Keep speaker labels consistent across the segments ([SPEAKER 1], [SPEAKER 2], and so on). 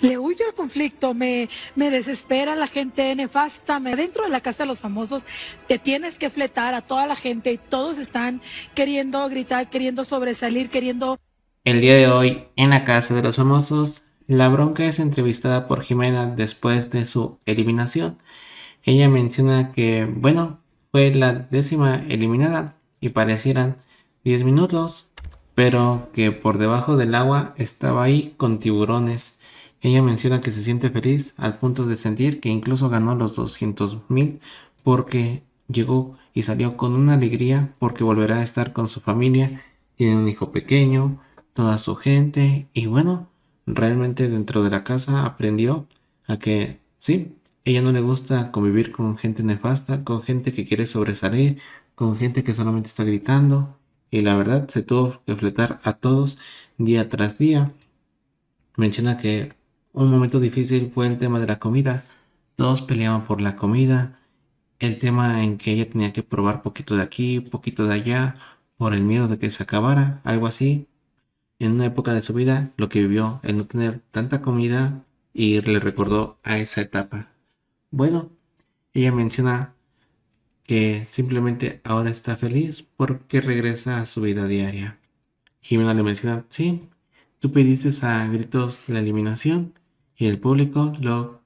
[SPEAKER 1] le huyo al conflicto, me, me desespera la gente nefasta, dentro de la casa de los famosos te tienes que fletar a toda la gente y todos están queriendo gritar, queriendo sobresalir, queriendo... El día de hoy, en la casa de los famosos, la bronca es entrevistada por Jimena después de su eliminación. Ella menciona que, bueno, fue la décima eliminada y parecieran 10 minutos, pero que por debajo del agua estaba ahí con tiburones ella menciona que se siente feliz al punto de sentir que incluso ganó los 200 mil porque llegó y salió con una alegría porque volverá a estar con su familia, tiene un hijo pequeño, toda su gente y bueno, realmente dentro de la casa aprendió a que sí, ella no le gusta convivir con gente nefasta, con gente que quiere sobresalir, con gente que solamente está gritando y la verdad se tuvo que fletar a todos día tras día. Menciona que un momento difícil fue el tema de la comida. Todos peleaban por la comida. El tema en que ella tenía que probar poquito de aquí, poquito de allá, por el miedo de que se acabara, algo así. En una época de su vida, lo que vivió, el no tener tanta comida, y le recordó a esa etapa. Bueno, ella menciona que simplemente ahora está feliz porque regresa a su vida diaria. Jimena le menciona, sí, tú pediste a gritos la eliminación y el público lo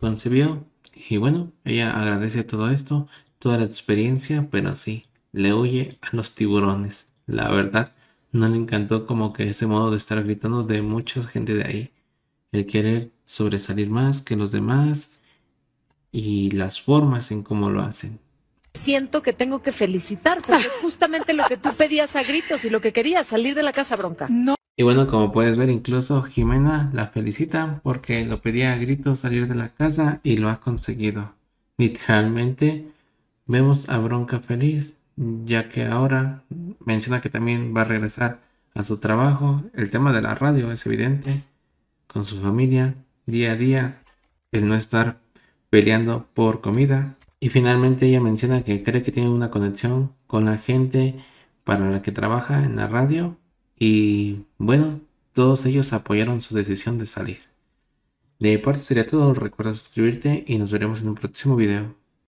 [SPEAKER 1] concibió. Y bueno, ella agradece todo esto, toda la experiencia, pero sí, le huye a los tiburones. La verdad, no le encantó como que ese modo de estar gritando de mucha gente de ahí. El querer sobresalir más que los demás y las formas en cómo lo hacen. Siento que tengo que felicitar porque es justamente lo que tú pedías a gritos y lo que querías, salir de la casa bronca. No. Y bueno, como puedes ver, incluso Jimena la felicita porque lo pedía a gritos salir de la casa y lo ha conseguido. Literalmente vemos a Bronca feliz, ya que ahora menciona que también va a regresar a su trabajo. El tema de la radio es evidente, con su familia, día a día, el no estar peleando por comida. Y finalmente ella menciona que cree que tiene una conexión con la gente para la que trabaja en la radio y bueno, todos ellos apoyaron su decisión de salir. De mi parte sería todo, recuerda suscribirte y nos veremos en un próximo video.